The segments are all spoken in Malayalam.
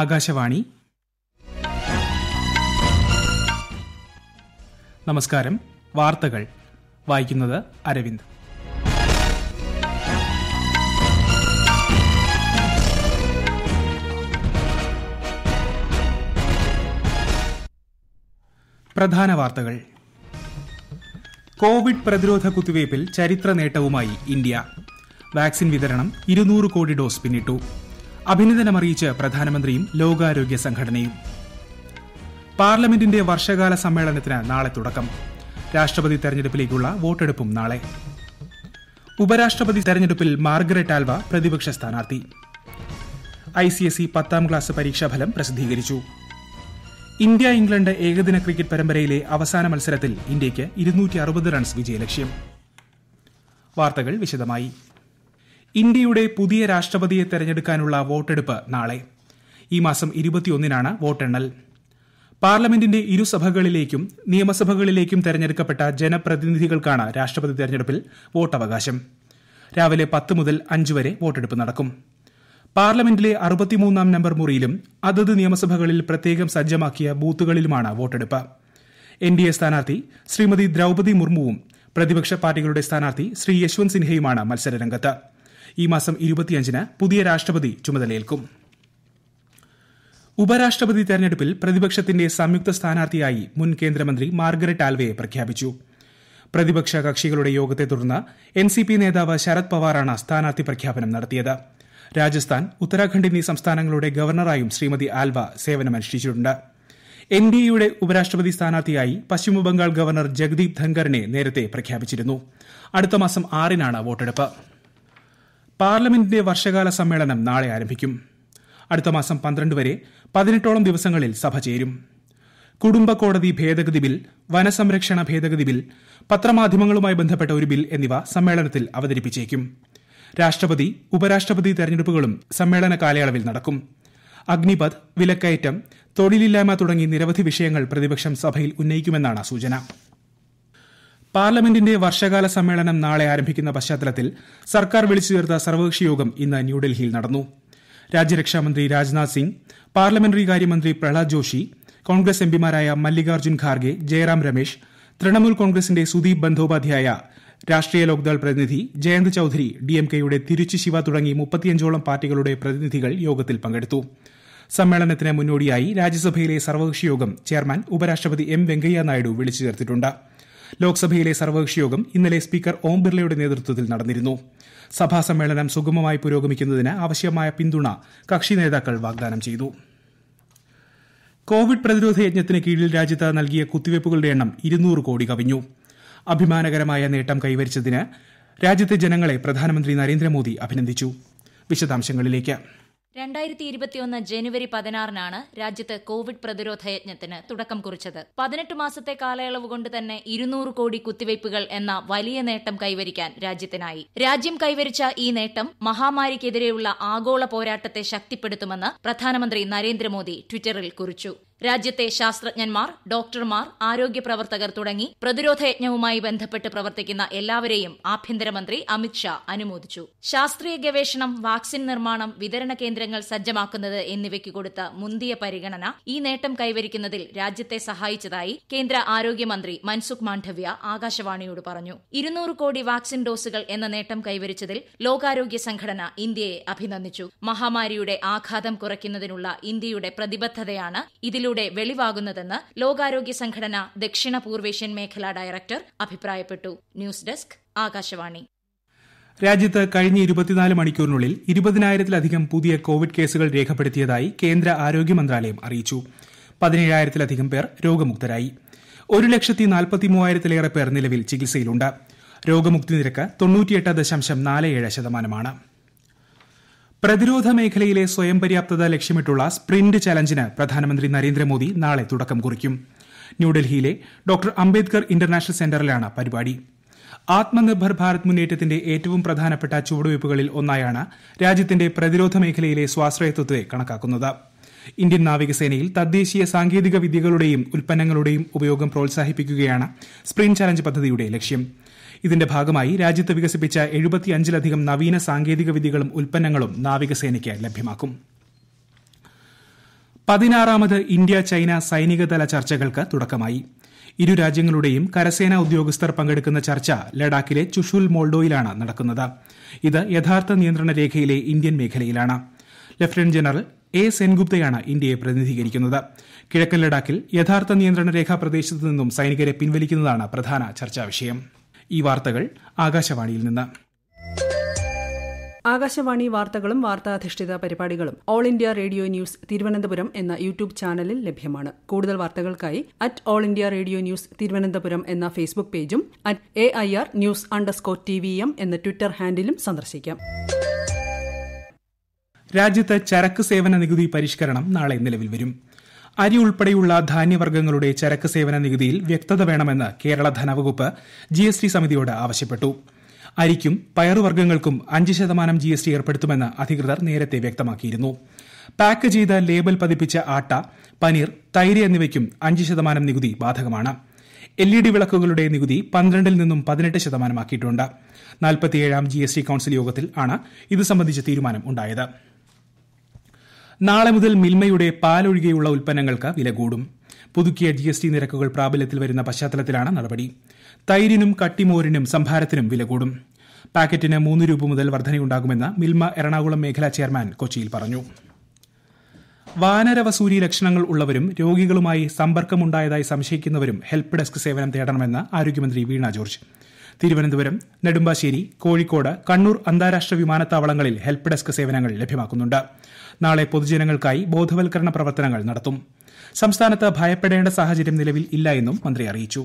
ആകാശവാണി നമസ്കാരം വാർത്തകൾ വായിക്കുന്നത് അരവിന്ദ് പ്രധാന വാർത്തകൾ കോവിഡ് പ്രതിരോധ കുത്തിവയ്പിൽ ചരിത്ര നേട്ടവുമായി ഇന്ത്യ വാക്സിൻ വിതരണം ഇരുന്നൂറ് കോടി ഡോസ് പിന്നിട്ടു അഭിനന്ദനമറിയിച്ച് പ്രധാനമന്ത്രിയും ലോകാരോഗ്യ സംഘടനയും പാർലമെന്റിന്റെ വർഷകാല സമ്മേളനത്തിന് നാളെ തുടക്കം രാഷ്ട്രപതി തെരഞ്ഞെടുപ്പിലേക്കുള്ള വോട്ടെടുപ്പും നാളെ ഉപരാഷ്ട്രപതി തെരഞ്ഞെടുപ്പിൽ മാർഗരറ്റ് ആൽവ പ്രതിപക്ഷ സ്ഥാനാർത്ഥി ഐ സി എസ് ഇ പത്താം ക്ലാസ് പരീക്ഷാഫലം പ്രസിദ്ധീകരിച്ചു ഇന്ത്യ ഇംഗ്ലണ്ട് ഏകദിന ക്രിക്കറ്റ് പരമ്പരയിലെ അവസാന മത്സരത്തിൽ ഇന്ത്യയ്ക്ക് ഇരുന്നൂറ്റി അറുപത് റൺസ് വിജയലക്ഷ്യം വാർത്തകൾ വിശദമായി ഇന്ത്യയുടെ പുതിയ രാഷ്ട്രപതിയെ തെരഞ്ഞെടുക്കാനുള്ള വോട്ടെടുപ്പ് നാളെ ഈ മാസം ഇരുപത്തിയൊന്നിനാണ് വോട്ടെണ്ണൽ പാർലമെന്റിന്റെ ഇരുസഭകളിലേക്കും നിയമസഭകളിലേക്കും തെരഞ്ഞെടുക്കപ്പെട്ട ജനപ്രതിനിധികൾക്കാണ് രാഷ്ട്രപതി തെരഞ്ഞെടുപ്പിൽ വോട്ടവകാശം രാവിലെ പത്ത് മുതൽ അഞ്ച് വരെ വോട്ടെടുപ്പ് നടക്കും പാർലമെന്റിലെ അറുപത്തിമൂന്നാം നമ്പർ മുറിയിലും അതത് നിയമസഭകളിൽ പ്രത്യേകം സജ്ജമാക്കിയ ബൂത്തുകളിലുമാണ് വോട്ടെടുപ്പ് എൻ ഡി എ സ്ഥാനാർത്ഥി ശ്രീമതി ദ്രൌപതി മുർമുവും പ്രതിപക്ഷ പാർട്ടികളുടെ സ്ഥാനാർത്ഥി ശ്രീ യശ്വന്ത് സിൻഹയുമാണ് മത്സരരംഗത്ത് ഈ മാസം ഇരുപത്തിയഞ്ചിന് പുതിയ രാഷ്ട്രപതി ചുമതലയേൽക്കും ഉപരാഷ്ട്രപതി തെരഞ്ഞെടുപ്പിൽ പ്രതിപക്ഷത്തിന്റെ സംയുക്ത സ്ഥാനാർത്ഥിയായി മുൻ കേന്ദ്രമന്ത്രി മാർഗരറ്റ് ആൽവയെ പ്രഖ്യാപിച്ചു പ്രതിപക്ഷ കക്ഷികളുടെ യോഗത്തെ തുടർന്ന് എൻ സി പി നേതാവ് ശരത് പവാറാണ് സ്ഥാനാർത്ഥി പ്രഖ്യാപനം നടത്തിയത് രാജസ്ഥാൻ ഉത്തരാഖണ്ഡ് എന്നീ സംസ്ഥാനങ്ങളുടെ ഗവർണറായും ശ്രീമതി ആൽവ സേവനമനുഷ്ഠിച്ചിട്ടുണ്ട് എൻ ഡി എയുടെ ഉപരാഷ്ട്രപതി സ്ഥാനാർത്ഥിയായി പശ്ചിമബംഗാൾ ഗവർണർ ജഗദീപ് ധങ്കറിനെ നേരത്തെ പ്രഖ്യാപിച്ചിരുന്നു അടുത്ത മാസം ആറിനാണ് വോട്ടെടുപ്പ് പാർലമെന്റിന്റെ വർഷകാല സമ്മേളനം നാളെ ആരംഭിക്കും അടുത്ത മാസം പന്ത്രണ്ട് വരെ പതിനെട്ടോളം ദിവസങ്ങളിൽ സഭ ചേരും കുടുംബ കോടതി ഭേദഗതി ബിൽ വനസംരക്ഷണ ഭേദഗതി ബിൽ പത്രമാധ്യമങ്ങളുമായി ബന്ധപ്പെട്ട ഒരു ബിൽ എന്നിവ സമ്മേളനത്തിൽ അവതരിപ്പിച്ചേക്കും രാഷ്ട്രപതി ഉപരാഷ്ട്രപതി തെരഞ്ഞെടുപ്പുകളും സമ്മേളന കാലയളവിൽ നടക്കും അഗ്നിപഥ് വിലക്കയറ്റം തൊഴിലില്ലായ്മ തുടങ്ങി നിരവധി വിഷയങ്ങൾ പ്രതിപക്ഷം സഭയിൽ ഉന്നയിക്കുമെന്നാണ് സൂചന പാർലമെന്റിന്റെ വർഷകാല സമ്മേളനം നാളെ ആരംഭിക്കുന്ന പശ്ചാത്തലത്തിൽ സർക്കാർ വിളിച്ചു ചേർത്ത സർവകക്ഷി യോഗം ഇന്ന് ന്യൂഡൽഹിയിൽ നടന്നു രാജ്യരക്ഷാമന്ത്രി രാജ്നാഥ് സിംഗ് പാർലമെന്ററി കാര്യമന്ത്രി പ്രഹ്ലാദ് ജോഷി കോൺഗ്രസ് എംപിമാരായ മല്ലികാർജ്ജുൻ ഖാർഗെ ജയറാം രമേശ് തൃണമൂൽ കോൺഗ്രസിന്റെ സുദീപ് ബന്ധോപാധ്യായ രാഷ്ട്രീയ ലോക്ദൾ പ്രതിനിധി ജയന്ത് ചൌധരി ഡിഎംകെയുടെ തിരുച്ചി ശിവ തുടങ്ങി മുപ്പത്തിയഞ്ചോളം പാർട്ടികളുടെ പ്രതിനിധികൾ യോഗത്തിൽ പങ്കെടുത്തു സമ്മേളനത്തിന് മുന്നോടിയായി രാജ്യസഭയിലെ സർവകക്ഷി യോഗം ചെയർമാൻ ഉപരാഷ്ട്രപതി എം വെങ്കയ്യ നായിഡു വിളിച്ചു ചേർത്തിട്ടു ലോക്സഭയിലെ സർവകക്ഷിയോഗം ഇന്നലെ സ്പീക്കർ ഓം ബിർലയുടെ നേതൃത്വത്തിൽ നടന്നിരുന്നു സഭാ സമ്മേളനം സുഗമമായി പുരോഗമിക്കുന്നതിന് ആവശ്യമായ പിന്തുണ കക്ഷി നേതാക്കൾ വാഗ്ദാനം ചെയ്തു കോവിഡ് പ്രതിരോധ യജ്ഞത്തിന് കീഴിൽ രാജ്യത്ത് നൽകിയ കുത്തിവയ്പ്പുകളുടെ എണ്ണം ഇരുന്നൂറ് കോടി കവിഞ്ഞു അഭിമാനകരമായ നേട്ടം കൈവരിച്ചതിന് രാജ്യത്തെ ജനങ്ങളെ പ്രധാനമന്ത്രി നരേന്ദ്രമോദി അഭിനന്ദിച്ചു വിശദാംശങ്ങളിലേക്ക് രണ്ടായിരത്തി ഇരുപത്തിയൊന്ന് ജനുവരി പതിനാറിനാണ് രാജ്യത്ത് കോവിഡ് പ്രതിരോധ യജ്ഞത്തിന് തുടക്കം കുറിച്ചത് പതിനെട്ട് മാസത്തെ കാലയളവ് കൊണ്ട് തന്നെ ഇരുന്നൂറ് കോടി കുത്തിവയ്പ്പുകൾ എന്ന വലിയ നേട്ടം കൈവരിക്കാൻ രാജ്യത്തിനായി രാജ്യം കൈവരിച്ച ഈ നേട്ടം മഹാമാരിക്കെതിരെയുള്ള ആഗോള പോരാട്ടത്തെ ശക്തിപ്പെടുത്തുമെന്ന് പ്രധാനമന്ത്രി നരേന്ദ്രമോദി ട്വിറ്ററിൽ കുറിച്ചു രാജ്യത്തെ ശാസ്ത്രജ്ഞന്മാർ ഡോക്ടർമാർ ആരോഗ്യ പ്രവർത്തകർ തുടങ്ങി പ്രതിരോധ യജ്ഞവുമായി ബന്ധപ്പെട്ട് പ്രവർത്തിക്കുന്ന എല്ലാവരെയും ആഭ്യന്തരമന്ത്രി അമിത്ഷാ അനുമോദിച്ചു ശാസ്ത്രീയ ഗവേഷണം വാക്സിൻ നിർമ്മാണം വിതരണ കേന്ദ്രങ്ങൾ സജ്ജമാക്കുന്നത് എന്നിവയ്ക്ക് കൊടുത്ത മുന്തിയ പരിഗണന ഈ നേട്ടം കൈവരിക്കുന്നതിൽ രാജ്യത്തെ സഹായിച്ചതായി കേന്ദ്ര ആരോഗ്യമന്ത്രി മൻസുഖ് മാണ്ഡവ്യ ആകാശവാണിയോട് പറഞ്ഞു ഇരുന്നൂറ് കോടി വാക്സിൻ ഡോസുകൾ എന്ന നേട്ടം കൈവരിച്ചതിൽ ലോകാരോഗ്യ സംഘടന ഇന്ത്യയെ അഭിനന്ദിച്ചു മഹാമാരിയുടെ ആഘാതം കുറയ്ക്കുന്നതിനുള്ള ഇന്ത്യയുടെ പ്രതിബദ്ധതയാണ് ഇതിലൂടെ ഇതിലൂടെ വെളിവാകുന്നതെന്ന് ലോകാരോഗ്യ സംഘടന ദക്ഷിണ പൂർവേഷ്യൻ മേഖല ഡയറക്ടർ അഭിപ്രായപ്പെട്ടു ന്യൂസ് ഡെസ്ക് ആകാശവാണി രാജ്യത്ത് കഴിഞ്ഞ ഇരുപത്തിനാല് മണിക്കൂറിനുള്ളിൽ ഇരുപതിനായിരത്തിലധികം പുതിയ കോവിഡ് കേസുകൾ രേഖപ്പെടുത്തിയതായി കേന്ദ്ര ആരോഗ്യ മന്ത്രാലയം അറിയിച്ചു പതിനേഴായിരത്തിലധികം പേർ രോഗമുക്തരായി ഒരു ലക്ഷത്തി നാൽപ്പത്തി മൂവായിരത്തിലേറെ പേർ നിലവിൽ ചികിത്സയിലുണ്ട് രോഗമുക്തി നിരക്ക് തൊണ്ണൂറ്റിയെട്ട് ദശാംശം നാല് ഏഴ് ശതമാനമാണ് പ്രതിരോധ മേഖലയിലെ സ്വയം പര്യാപ്തത ലക്ഷ്യമിട്ടുള്ള സ്പ്രിന്റ് ചലഞ്ചിന് പ്രധാനമന്ത്രി നരേന്ദ്രമോദി നാളെ തുടക്കം കുറിക്കും ന്യൂഡൽഹിയിലെ ഡോക്ടർ അംബേദ്കർ ഇന്റർനാഷണൽ സെന്ററിലാണ് പരിപാടി ആത്മനിർഭർ ഭാരത് മുന്നേറ്റത്തിന്റെ ഏറ്റവും പ്രധാനപ്പെട്ട ചുവടുവയ്പ്പുകളിൽ ഒന്നായാണ് രാജ്യത്തിന്റെ പ്രതിരോധ മേഖലയിലെ സ്വാശ്രയത്വത്തെ കണക്കാക്കുന്നത് ഇന്ത്യൻ നാവികസേനയിൽ തദ്ദേശീയ സാങ്കേതിക വിദ്യകളുടെയും ഉൽപ്പന്നങ്ങളുടെയും ഉപയോഗം പ്രോത്സാഹിപ്പിക്കുകയാണ് സ്പ്രിന്റ് ചലഞ്ച് പദ്ധതിയുടെ ലക്ഷ്യം ഇതിന്റെ ഭാഗമായി രാജ്യത്ത് വികസിപ്പിച്ച എഴുപത്തിയഞ്ചിലധികം നവീന സാങ്കേതിക വിദ്യകളും ഉൽപ്പന്നങ്ങളും നാവികസേനയ്ക്ക് ലഭ്യമാക്കും പതിനാറാമത് ഇന്ത്യ ചൈന സൈനികതല ചർച്ചകൾക്ക് തുടക്കമായി ഇരു രാജ്യങ്ങളുടെയും കരസേനാ ഉദ്യോഗസ്ഥർ പങ്കെടുക്കുന്ന ചർച്ച ലഡാക്കിലെ ചുഷുൽ മോൾഡോയിലാണ് നടക്കുന്നത് ഇത് യഥാർത്ഥ നിയന്ത്രണ രേഖയിലെ ഇന്ത്യൻ മേഖലയിലാണ് ലഫ്റ്റനന്റ് ജനറൽ എ സെൻഗുപ്തയാണ് ഇന്ത്യയെ പ്രതിനിധീകരിക്കുന്നത് കിഴക്കൻ ലഡാക്കിൽ യഥാർത്ഥ നിയന്ത്രണ രേഖാ പ്രദേശത്ത് നിന്നും സൈനികരെ പിൻവലിക്കുന്നതാണ് പ്രധാന ചർച്ചാ വിഷയം ഈ വാർത്തകൾ ആകാശവാണിയിൽ നിന്ന് ആകാശവാണി വാർത്തകളും വാർത്താധിഷ്ഠിത പരിപാടികളും All India Radio News Thiruvananthapuram എന്ന യൂട്യൂബ് ചാനലിൽ ലഭ്യമാണ് കൂടുതൽ വാർത്തകൾക്കായി at All India Radio News Thiruvananthapuram എന്ന ഫേസ്ബുക്ക് പേജും at A I R news underscore T V M എന്ന ട്വിറ്റർ ഹാൻഡിലും സന്ദർശിക്കാം രാജ്യത്ത് ചരക്ക് സേവന നികുതി പരിഷ്കരണം നാളെ നിലവിൽ വരും അരി ഉൾപ്പെടെയുള്ള ധാന്യവർഗ്ഗങ്ങളുടെ ചരക്ക് സേവന നികുതിയിൽ വ്യക്തത വേണമെന്ന് കേരള ധനവകുപ്പ് ജി എസ് ടി സമിതിയോട് ആവശ്യപ്പെട്ടു അരിക്കും പയറുവർഗ്ഗങ്ങൾക്കും അഞ്ച് ശതമാനം ജി എസ് ടി ഏർപ്പെടുത്തുമെന്ന് അധികൃതർ നേരത്തെ വ്യക്തമാക്കിയിരുന്നു പാക്ക് ചെയ്ത ലേബൽ പതിപ്പിച്ച ആട്ട പനീർ തൈര് എന്നിവയ്ക്കും അഞ്ച് ശതമാനം നികുതി ബാധകമാണ് എൽ ഇ ഡി വിളക്കുകളുടെ നികുതി പന്ത്രണ്ടിൽ നിന്നും പതിനെട്ട് ശതമാനമാക്കിയിട്ടുണ്ട് ജി എസ് ടി കൌൺസിൽ യോഗത്തിൽ ആണ് ഇത് സംബന്ധിച്ച തീരുമാനം ഉണ്ടായത് നാളെ മുതൽ മിൽമയുടെ പാലൊഴികെയുള്ള ഉൽപ്പന്നങ്ങൾക്ക് വില കൂടും പുതുക്കിയ ജി എസ് ടി നിരക്കുകൾ പ്രാബല്യത്തിൽ വരുന്ന പശ്ചാത്തലത്തിലാണ് നടപടി തൈരിനും കട്ടിമോരിനും സംഭാരത്തിനും വില കൂടും പാക്കറ്റിന് മൂന്ന് രൂപ മുതൽ വർധനയുണ്ടാകുമെന്ന് മിൽമ എറണാകുളം മേഖലാ ചെയർമാൻ കൊച്ചിയിൽ പറഞ്ഞു വാനരവസൂരി ലക്ഷണങ്ങൾ ഉള്ളവരും രോഗികളുമായി സമ്പർക്കമുണ്ടായതായി സംശയിക്കുന്നവരും ഹെൽപ്പ് ഡെസ്ക് സേവനം തേടണമെന്ന് ആരോഗ്യമന്ത്രി വീണ ജോർജ് തിരുവനന്തപുരം നെടുമ്പാശ്ശേരി കോഴിക്കോട് കണ്ണൂർ അന്താരാഷ്ട്ര വിമാനത്താവളങ്ങളിൽ ഹെൽപ്പ് ഡെസ്ക് സേവനങ്ങൾ ലഭ്യമാക്കുന്നുണ്ട് നാളെ പൊതുജനങ്ങൾക്കായി ബോധവൽക്കരണ പ്രവർത്തനങ്ങൾ നടത്തും സംസ്ഥാനത്ത് ഭയപ്പെടേണ്ട സാഹചര്യം നിലവിൽ ഇല്ല എന്നും മന്ത്രി അറിയിച്ചു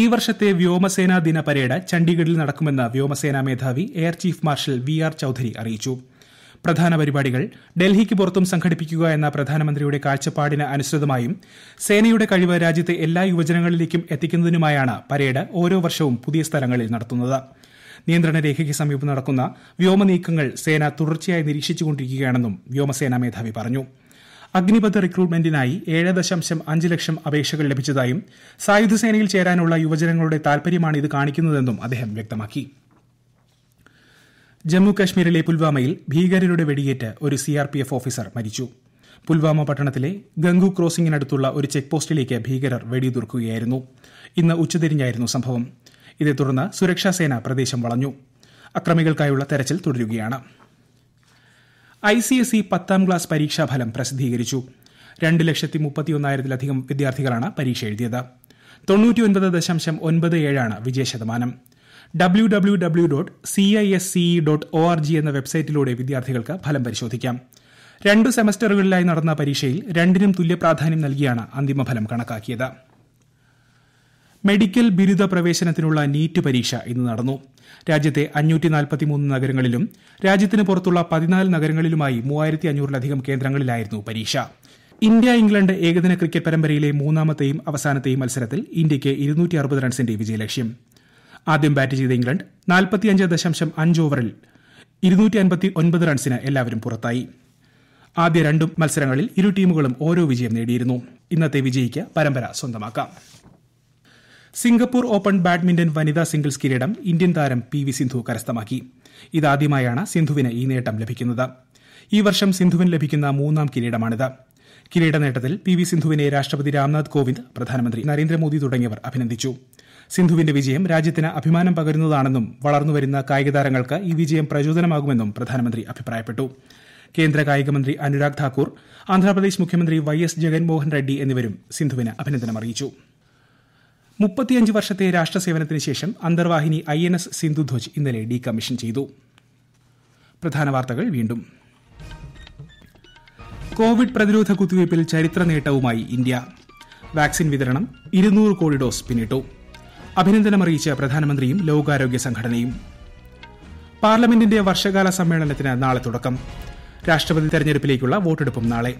ഈ വർഷത്തെ വ്യോമസേനാ ദിന പരേഡ് ചണ്ഡീഗഡിൽ നടക്കുമെന്ന് വ്യോമസേനാ മേധാവി air chief marshal V R Chaudhari അറിയിച്ചു പ്രധാന പരിപാടികൾ ഡൽഹിക്ക് പുറത്തും സംഘടിപ്പിക്കുക എന്ന പ്രധാനമന്ത്രിയുടെ കാഴ്ചപ്പാടിന് അനുസൃതമായും സേനയുടെ കഴിവ് രാജ്യത്തെ എല്ലാ യുവജനങ്ങളിലേക്കും എത്തിക്കുന്നതിനുമായാണ് പരേഡ് ഓരോ വർഷവും പുതിയ സ്ഥലങ്ങളിൽ നടത്തുന്നത് നിയന്ത്രണ രേഖയ്ക്ക് സമീപം നടക്കുന്ന വ്യോമ നീക്കങ്ങൾ സേന തുടർച്ചയായി നിരീക്ഷിച്ചുകൊണ്ടിരിക്കുകയാണെന്നും വ്യോമസേനാ മേധാവി പറഞ്ഞു അഗ്നിപഥ റിക്രൂട്ട്മെന്റിനായി ഏഴ് ദശാംശം അഞ്ച് ലക്ഷം അപേക്ഷകൾ ലഭിച്ചതായും സായുധ സേനയിൽ ചേരാനുള്ള യുവജനങ്ങളുടെ താൽപര്യമാണ് ഇത് കാണിക്കുന്നതെന്നും അദ്ദേഹം വ്യക്തമാക്കി ജമ്മു കാശ്മീരിലെ പുൽവാമയിൽ ഭീകരരുടെ വെടിയേറ്റ് ഒരു സിആർപിഎഫ് ഓഫീസർ മരിച്ചു പുൽവാമ പട്ടണത്തിലെ ഗംഗു ക്രോസിംഗിനടുത്തുള്ള ഒരു ചെക്ക് പോസ്റ്റിലേക്ക് ഭീകരർ വെടിയുതിർക്കുകയായിരുന്നു ഇന്ന് ഉച്ചതിരിഞ്ഞായിരുന്നു സംഭവം ഇതേ തുടർന്ന് സുരക്ഷാസേന പ്രദേശം വളഞ്ഞു അക്രമികൾക്കായുള്ള തെരച്ചിൽ തുടരുകയാണ് ഐ സി എസ് ഇ പത്താം ക്ലാസ് പരീക്ഷാഫലം പ്രസിദ്ധീകരിച്ചു രണ്ട് ലക്ഷത്തി മുപ്പത്തിയൊന്നായിരത്തിലധികം വിദ്യാർത്ഥികളാണ് പരീക്ഷ എഴുതിയത് തൊണ്ണൂറ്റിയൊൻപത് ദശാംശം ഒൻപത് ഏഴാണ് വിജയശതമാനം W W W dot C I S C dot O R G എന്ന വെബ്സൈറ്റിലൂടെ വിദ്യാർത്ഥികൾക്ക് ഫലം പരിശോധിക്കാം രണ്ടു സെമസ്റ്ററുകളിലായി നടന്ന പരീക്ഷയിൽ രണ്ടിനും തുല്യ പ്രാധാന്യം നൽകിയാണ് അന്തിമഫലം കണക്കാക്കിയത് മെഡിക്കൽ ബിരുദ പ്രവേശനത്തിനുള്ള നീറ്റ് പരീക്ഷ ഇന്ന് നടന്നു രാജ്യത്തെ നഗരങ്ങളിലും രാജ്യത്തിന് പുറത്തുള്ള പതിനാല് നഗരങ്ങളിലുമായി മൂവായിരത്തി അഞ്ഞൂറിലധികം കേന്ദ്രങ്ങളിലായിരുന്നു പരീക്ഷ ഇന്ത്യ ഇംഗ്ലണ്ട് ഏകദിന ക്രിക്കറ്റ് പരമ്പരയിലെ മൂന്നാമത്തെയും അവസാനത്തെയും മത്സരത്തിൽ ഇന്ത്യയ്ക്ക് ഇരുന്നൂറ്റി അറുപത് റൺസിന്റെ വിജയലക്ഷ്യം ആദ്യം ബാറ്റ് ചെയ്ത ഇംഗ്ലണ്ട് നാൽപ്പത്തിയഞ്ച് ദശാംശം അഞ്ച് ഓവറിൽ ഇരുന്നൂറ്റി അൻപത്തി ഒൻപത് റൺസിന് എല്ലാവരും പുറത്തായി ആദ്യ രണ്ടും മത്സരങ്ങളിൽ ഇരു ടീമുകളും ഓരോ വിജയം നേടിയിരുന്നു ഇന്നത്തെ വിജയിക്ക് പരമ്പര സ്വന്തമാക്കാം സിംഗപ്പൂർ ഓപ്പൺ ബാഡ്മിന്റൺ വനിതാ സിംഗിൾസ് കിരീടം ഇന്ത്യൻ താരം പി വി സിന്ധു കരസ്ഥമാക്കി ഇതാദ്യമായാണ് സിന്ധുവിന് ഈ നേട്ടം ലഭിക്കുന്നത് ഈ വർഷം സിന്ധുവിന് ലഭിക്കുന്ന മൂന്നാം കിരീടമാണിത് കിരീട നേട്ടത്തിൽ പി വി സിന്ധുവിനെ രാഷ്ട്രപതി രാംനാഥ് കോവിന്ദ് പ്രധാനമന്ത്രി നരേന്ദ്രമോദി തുടങ്ങിയവർ അഭിനന്ദിച്ചു സിന്ധുവിന്റെ വിജയം രാജ്യത്തിന് അഭിമാനം പകരുന്നതാണെന്നും വളർന്നുവരുന്ന കായിക താരങ്ങൾക്ക് ഈ വിജയം പ്രചോദനമാകുമെന്നും പ്രധാനമന്ത്രി അഭിപ്രായപ്പെട്ടു കേന്ദ്ര കായികമന്ത്രി അനുരാഗ് ഠാക്കൂർ ആന്ധ്രാപ്രദേശ് മുഖ്യമന്ത്രി വൈ എസ് ജഗൻമോഹൻ റെഡ്ഡി എന്നിവരും സിന്ധുവിന് അഭിനന്ദനം അറിയിച്ചു മുപ്പത്തിയഞ്ച് വർഷത്തെ രാഷ്ട്രസേവനത്തിന് ശേഷം അന്തർവാഹിനി ഐ എൻ എസ് സിന്ധുധ്വജ് ഇന്നലെ ഡീകമ്മീഷൻ ചെയ്തു പ്രധാന വാർത്തകൾ വീണ്ടും കോവിഡ് പ്രതിരോധ കുത്തിവയ്പിൽ ചരിത്ര നേട്ടവുമായി ഇന്ത്യ വാക്സിൻ വിതരണം ഇരുന്നൂറ് കോടി ഡോസ് പിന്നിട്ടു അറിയിച്ച പ്രധാനമന്ത്രിയും ലോകാരോഗ്യ സംഘടനയും പാർലമെന്റിന്റെ വർഷകാല സമ്മേളനത്തിന് നാളെ തുടക്കം രാഷ്ട്രപതി തെരഞ്ഞെടുപ്പിലേക്കുള്ള വോട്ടെടുപ്പും നാളെ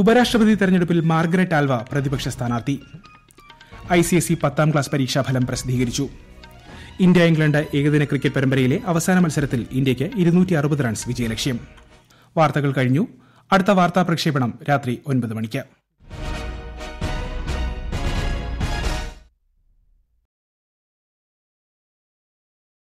ഉപരാഷ്ട്രപതി തെരഞ്ഞെടുപ്പിൽ മാർഗരറ്റ് ആൽവ പ്രതിപക്ഷ സ്ഥാനാർത്ഥി ഐ സി എസ് സി പത്താം ക്ലാസ് പരീക്ഷാഫലം പ്രസിദ്ധീകരിച്ചു ഇന്ത്യ ഇംഗ്ലണ്ട് ഏകദിന ക്രിക്കറ്റ് പരമ്പരയിലെ അവസാന മത്സരത്തിൽ ഇന്ത്യയ്ക്ക് ഇരുന്നൂറ്റി അറുപത് റൺസ് വിജയലക്ഷ്യം വാർത്തകൾ കഴിഞ്ഞു അടുത്ത വാർത്താ പ്രക്ഷേപണം രാത്രി ഒൻപത് മണിക്ക്